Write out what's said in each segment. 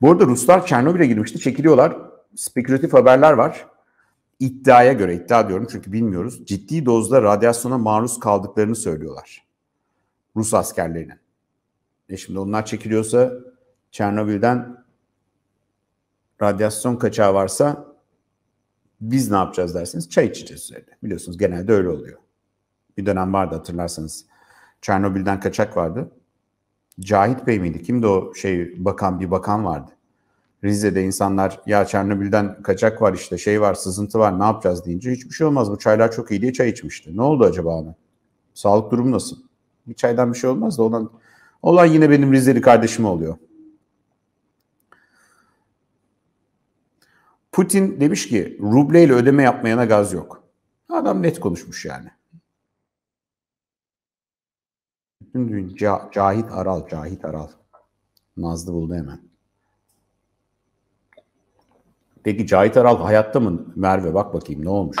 Bu arada Ruslar Çernobil'e girmişti. Çekiliyorlar. Spekülatif haberler var. İddiaya göre, iddia diyorum çünkü bilmiyoruz. Ciddi dozda radyasyona maruz kaldıklarını söylüyorlar. Rus askerlerinin. E şimdi onlar çekiliyorsa Çernobil'den radyasyon kaçağı varsa biz ne yapacağız dersiniz? Çay içeceğiz üzerinde. Biliyorsunuz genelde öyle oluyor. Bir dönem vardı hatırlarsanız. Çernobil'den kaçak vardı. Cahit Bey miydi? Kimdi o şey bakan bir bakan vardı. Rize'de insanlar ya Çernobil'den kaçak var işte şey var sızıntı var ne yapacağız deyince hiçbir şey olmaz bu çaylar çok iyi diye çay içmişti. Ne oldu acaba ona? Sağlık durumu nasıl? Bir çaydan bir şey olmaz da olan, olan yine benim Rizeli kardeşim oluyor. Putin demiş ki rubleyle ödeme yapmayana gaz yok. Adam net konuşmuş yani. Bütün düğün. Cahit Aral. Cahit Aral. Nazlı buldu hemen. Peki Cahit Aral hayatta mı? Merve bak bakayım ne olmuş?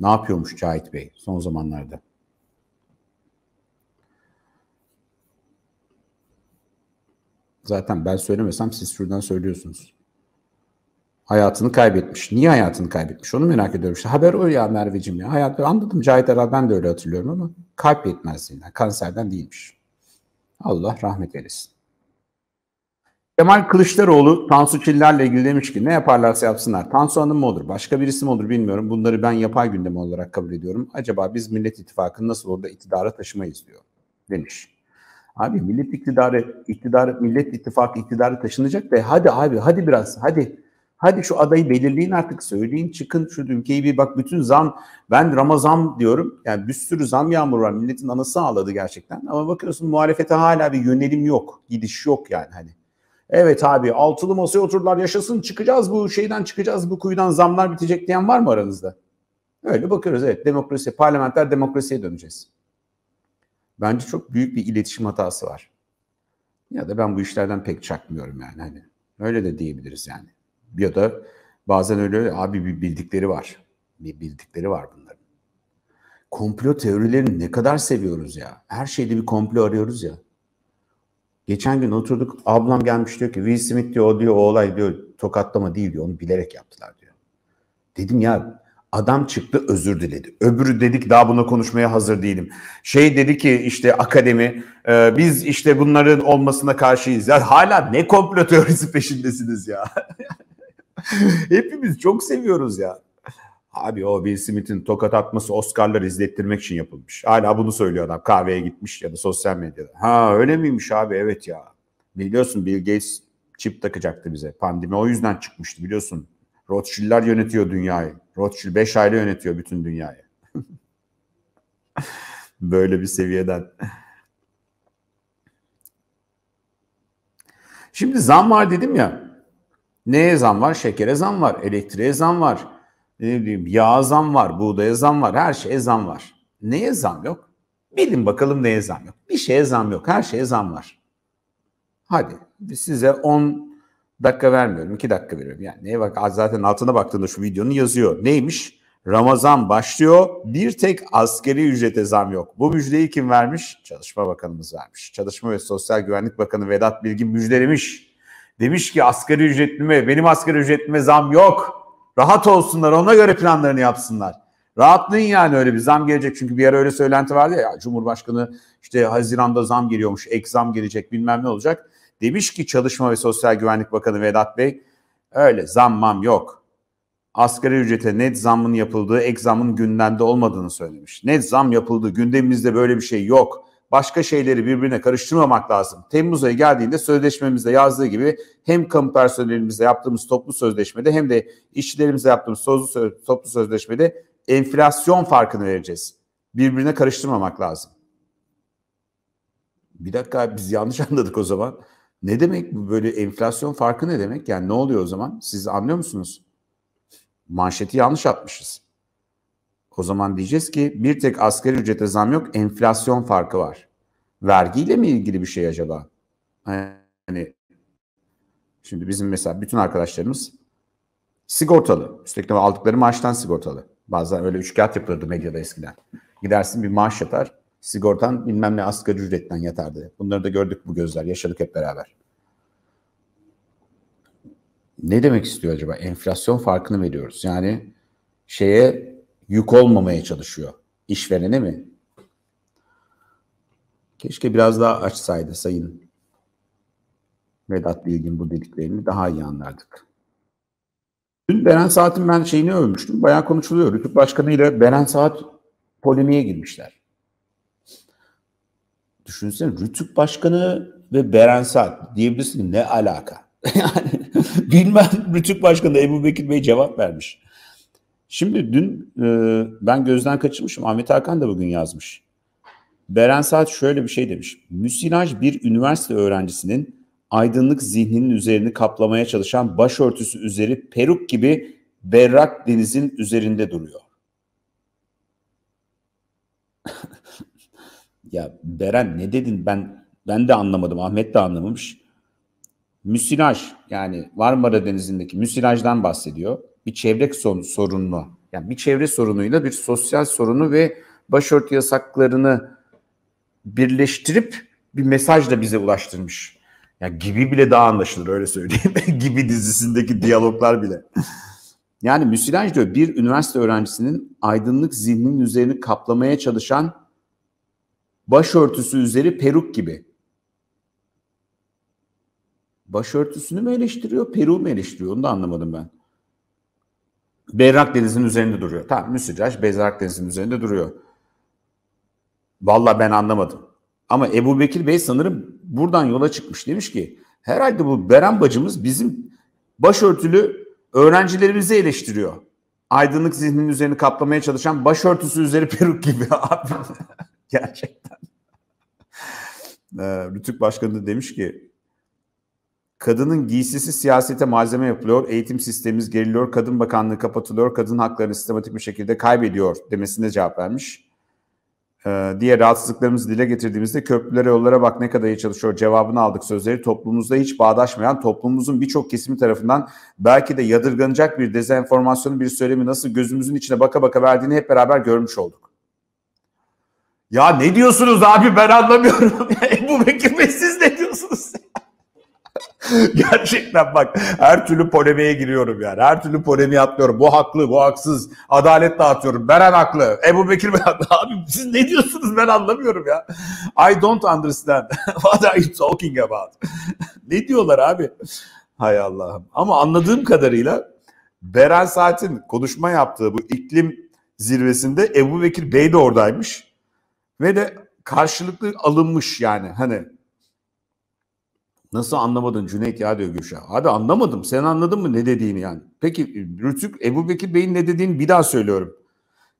Ne yapıyormuş Cahit Bey son zamanlarda? Zaten ben söylemesem siz şuradan söylüyorsunuz hayatını kaybetmiş. Niye hayatını kaybetmiş onu merak ediyorum. İşte haber o ya Merveciğim ya. Hayat, anladım Cahit Aral ben de öyle hatırlıyorum ama kalp yetmezliğinden, kanserden değilmiş. Allah rahmet eylesin. Kemal Kılıçdaroğlu Tansu Çiller'le ilgili demiş ki ne yaparlarsa yapsınlar. Tansu Hanım mı olur? Başka birisi mi olur bilmiyorum. Bunları ben yapay gündem olarak kabul ediyorum. Acaba biz Millet İttifakı'nı nasıl orada iktidara taşımayız diyor demiş. Abi Millet İktidarı, iktidarı, Millet İttifakı iktidarı taşınacak ve hadi abi hadi biraz hadi Hadi şu adayı belirleyin artık söyleyin çıkın şu ülkeyi bir bak bütün zam ben Ramazan diyorum yani bir sürü zam yağmuru var milletin anası ağladı gerçekten ama bakıyorsun muhalefete hala bir yönelim yok gidiş yok yani hani. Evet abi altılı masaya oturdular yaşasın çıkacağız bu şeyden çıkacağız bu kuyudan zamlar bitecek diyen var mı aranızda? Öyle bakıyoruz evet demokrasi parlamenter demokrasiye döneceğiz. Bence çok büyük bir iletişim hatası var. Ya da ben bu işlerden pek çakmıyorum yani hani. Öyle de diyebiliriz yani. Ya da bazen öyle abi bir bildikleri var. Bir bildikleri var bunların. Komplo teorilerini ne kadar seviyoruz ya. Her şeyde bir komplo arıyoruz ya. Geçen gün oturduk ablam gelmiş diyor ki Will Smith diyor o diyor o olay diyor tokatlama değil diyor onu bilerek yaptılar diyor. Dedim ya adam çıktı özür diledi. Öbürü dedik daha buna konuşmaya hazır değilim. Şey dedi ki işte akademi e, biz işte bunların olmasına karşıyız. Ya hala ne komplo teorisi peşindesiniz ya. Hepimiz çok seviyoruz ya. Abi o Bill Smith'in tokat atması Oscar'ları izlettirmek için yapılmış. Hala bunu söylüyor adam. Kahveye gitmiş ya da sosyal medyada. Ha öyle miymiş abi? Evet ya. Biliyorsun Bill Gates çip takacaktı bize. Pandemi o yüzden çıkmıştı biliyorsun. Rothschild'ler yönetiyor dünyayı. Rothschild 5 aile yönetiyor bütün dünyayı. Böyle bir seviyeden. Şimdi zam var dedim ya. Neye zam var? Şekere zam var, elektriğe zam var, yağ bileyim zam var, buğdaya zam var, her şeye zam var. Neye zam yok? Bilin bakalım neye zam yok. Bir şeye zam yok, her şeye zam var. Hadi size 10 dakika vermiyorum, 2 dakika veriyorum. Yani neye bak zaten altına baktığında şu videonun yazıyor. Neymiş? Ramazan başlıyor. Bir tek askeri ücrete zam yok. Bu müjdeyi kim vermiş? Çalışma Bakanımız vermiş. Çalışma ve Sosyal Güvenlik Bakanı Vedat Bilgin müjdelemiş. Demiş ki asgari ücretlime, benim asgari ücretlime zam yok. Rahat olsunlar ona göre planlarını yapsınlar. Rahatlayın yani öyle bir zam gelecek. Çünkü bir ara öyle söylenti vardı ya, ya Cumhurbaşkanı işte Haziran'da zam geliyormuş, ek zam gelecek bilmem ne olacak. Demiş ki Çalışma ve Sosyal Güvenlik Bakanı Vedat Bey öyle zammam yok. Asgari ücrete net zamın yapıldığı ek zamın gündemde olmadığını söylemiş. Net zam yapıldı gündemimizde böyle bir şey yok başka şeyleri birbirine karıştırmamak lazım. Temmuz ayı geldiğinde sözleşmemizde yazdığı gibi hem kamu personelimizle yaptığımız toplu sözleşmede hem de işçilerimizle yaptığımız toplu sözleşmede enflasyon farkını vereceğiz. Birbirine karıştırmamak lazım. Bir dakika biz yanlış anladık o zaman. Ne demek bu böyle enflasyon farkı ne demek? Yani ne oluyor o zaman? Siz anlıyor musunuz? Manşeti yanlış atmışız. O zaman diyeceğiz ki bir tek asgari ücrete zam yok, enflasyon farkı var vergiyle mi ilgili bir şey acaba? Hani şimdi bizim mesela bütün arkadaşlarımız sigortalı. Üstelik de aldıkları maaştan sigortalı. Bazen öyle üç kağıt yapılırdı medyada eskiden. Gidersin bir maaş yatar. Sigortan bilmem ne asgari ücretten yatardı. Bunları da gördük bu gözler. Yaşadık hep beraber. Ne demek istiyor acaba? Enflasyon farkını veriyoruz. Yani şeye yük olmamaya çalışıyor. İşverene mi? Keşke biraz daha açsaydı Sayın Vedat Bilgin bu dediklerini daha iyi anlardık. Dün Beren Saat'in ben şeyini övmüştüm. Bayağı konuşuluyor. Rütük Başkanı ile Beren Saat polemiğe girmişler. Düşünsene Rütük Başkanı ve Beren Saat diyebilirsin ne alaka? yani bilmem Rütük Başkanı Ebu Bekir Bey cevap vermiş. Şimdi dün e, ben gözden kaçırmışım. Ahmet Hakan da bugün yazmış. Beren Saat şöyle bir şey demiş. Müsilaj bir üniversite öğrencisinin aydınlık zihninin üzerini kaplamaya çalışan başörtüsü üzeri peruk gibi berrak denizin üzerinde duruyor. ya Beren ne dedin ben ben de anlamadım Ahmet de anlamamış. Müsilaj yani Marmara Denizi'ndeki müsilajdan bahsediyor. Bir çevre sorunu yani bir çevre sorunuyla bir sosyal sorunu ve başörtü yasaklarını birleştirip bir mesaj da bize ulaştırmış. Ya gibi bile daha anlaşılır öyle söyleyeyim. gibi dizisindeki diyaloglar bile. Yani müsilaj diyor bir üniversite öğrencisinin aydınlık zihninin üzerini kaplamaya çalışan başörtüsü üzeri peruk gibi. Başörtüsünü mü eleştiriyor, peruğu mu eleştiriyor onu da anlamadım ben. Berrak Deniz'in üzerinde duruyor. Tamam müsilaj Berrak Deniz'in üzerinde duruyor. Valla ben anlamadım. Ama Ebu Bekir Bey sanırım buradan yola çıkmış. Demiş ki herhalde bu Beren bacımız bizim başörtülü öğrencilerimizi eleştiriyor. Aydınlık zihninin üzerini kaplamaya çalışan başörtüsü üzeri peruk gibi abi. Gerçekten. Ee, Rütük Başkanı da demiş ki Kadının giysisi siyasete malzeme yapılıyor, eğitim sistemimiz geriliyor, kadın bakanlığı kapatılıyor, kadın haklarını sistematik bir şekilde kaybediyor demesine cevap vermiş. Ee, diye rahatsızlıklarımızı dile getirdiğimizde köprülere yollara bak ne kadar iyi çalışıyor cevabını aldık sözleri toplumumuzda hiç bağdaşmayan toplumumuzun birçok kesimi tarafından belki de yadırganacak bir dezenformasyonun bir söylemi nasıl gözümüzün içine baka baka verdiğini hep beraber görmüş olduk. Ya ne diyorsunuz abi ben anlamıyorum. Ebu Bekir Bey siz ne diyorsunuz? Gerçekten bak her türlü polemiğe giriyorum yani. Her türlü polemiğe atlıyorum. Bu haklı, bu haksız. Adalet dağıtıyorum. Beren haklı. Ebu Bekir ben haklı. Abi siz ne diyorsunuz ben anlamıyorum ya. I don't understand what are you talking about. ne diyorlar abi? Hay Allah'ım. Ama anladığım kadarıyla Beren Saat'in konuşma yaptığı bu iklim zirvesinde Ebu Bekir Bey de oradaymış. Ve de karşılıklı alınmış yani. Hani Nasıl anlamadın Cüneyt ya diyor Gülşah. hadi anlamadım. Sen anladın mı ne dediğini yani? Peki Rütük Ebu Bekir Bey'in ne dediğini bir daha söylüyorum.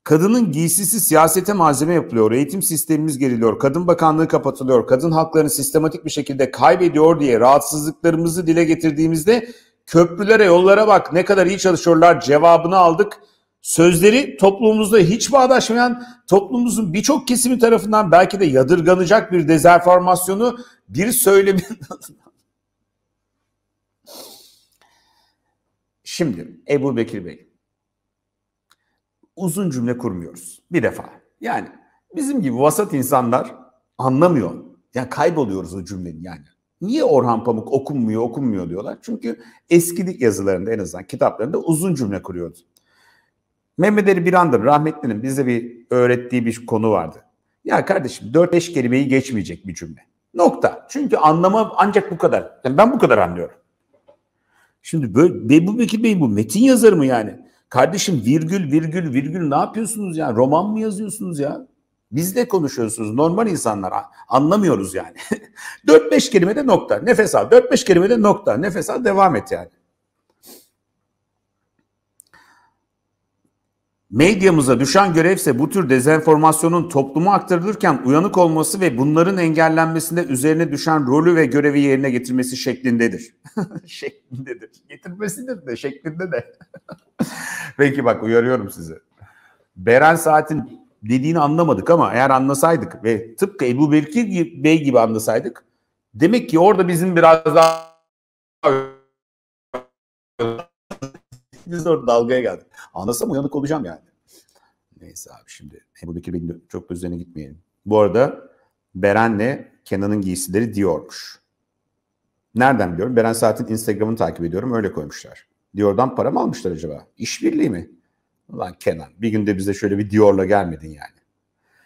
Kadının giysisi siyasete malzeme yapılıyor. Eğitim sistemimiz geriliyor. Kadın bakanlığı kapatılıyor. Kadın haklarını sistematik bir şekilde kaybediyor diye rahatsızlıklarımızı dile getirdiğimizde köprülere yollara bak ne kadar iyi çalışıyorlar cevabını aldık. Sözleri toplumumuzda hiç bağdaşmayan toplumumuzun birçok kesimi tarafından belki de yadırganacak bir dezenformasyonu bir söylemin Şimdi Ebu Bekir Bey uzun cümle kurmuyoruz bir defa. Yani bizim gibi vasat insanlar anlamıyor. yani kayboluyoruz o cümlenin yani. Niye Orhan Pamuk okunmuyor okunmuyor diyorlar. Çünkü eskilik yazılarında en azından kitaplarında uzun cümle kuruyordu. Mehmet Ali Birandır rahmetlinin bize bir öğrettiği bir konu vardı. Ya kardeşim 4-5 kelimeyi geçmeyecek bir cümle. Nokta. Çünkü anlama ancak bu kadar. Yani ben bu kadar anlıyorum. Şimdi böyle bu, Bekir Bey bu metin yazar mı yani? Kardeşim virgül virgül virgül ne yapıyorsunuz ya? Roman mı yazıyorsunuz ya? Biz de konuşuyorsunuz normal insanlar anlamıyoruz yani. 4-5 kelimede nokta nefes al 4-5 kelimede nokta nefes al devam et yani. Medyamıza düşen görevse bu tür dezenformasyonun topluma aktarılırken uyanık olması ve bunların engellenmesinde üzerine düşen rolü ve görevi yerine getirmesi şeklindedir. şeklindedir. Getirmesidir de şeklinde de. Peki bak uyarıyorum sizi. Beren Saat'in dediğini anlamadık ama eğer anlasaydık ve tıpkı Ebu Bekir Bey gibi anlasaydık demek ki orada bizim biraz daha Biz orada dalgaya geldik. Anlasam uyanık olacağım yani. Neyse abi şimdi Ebu Bekir Bey'in çok da üzerine gitmeyelim. Bu arada Beren'le Kenan'ın giysileri Dior'muş. Nereden biliyorum? Beren Saat'in Instagram'ını takip ediyorum. Öyle koymuşlar. Dior'dan para mı almışlar acaba? İşbirliği mi? Ulan Kenan bir günde bize şöyle bir Dior'la gelmedin yani.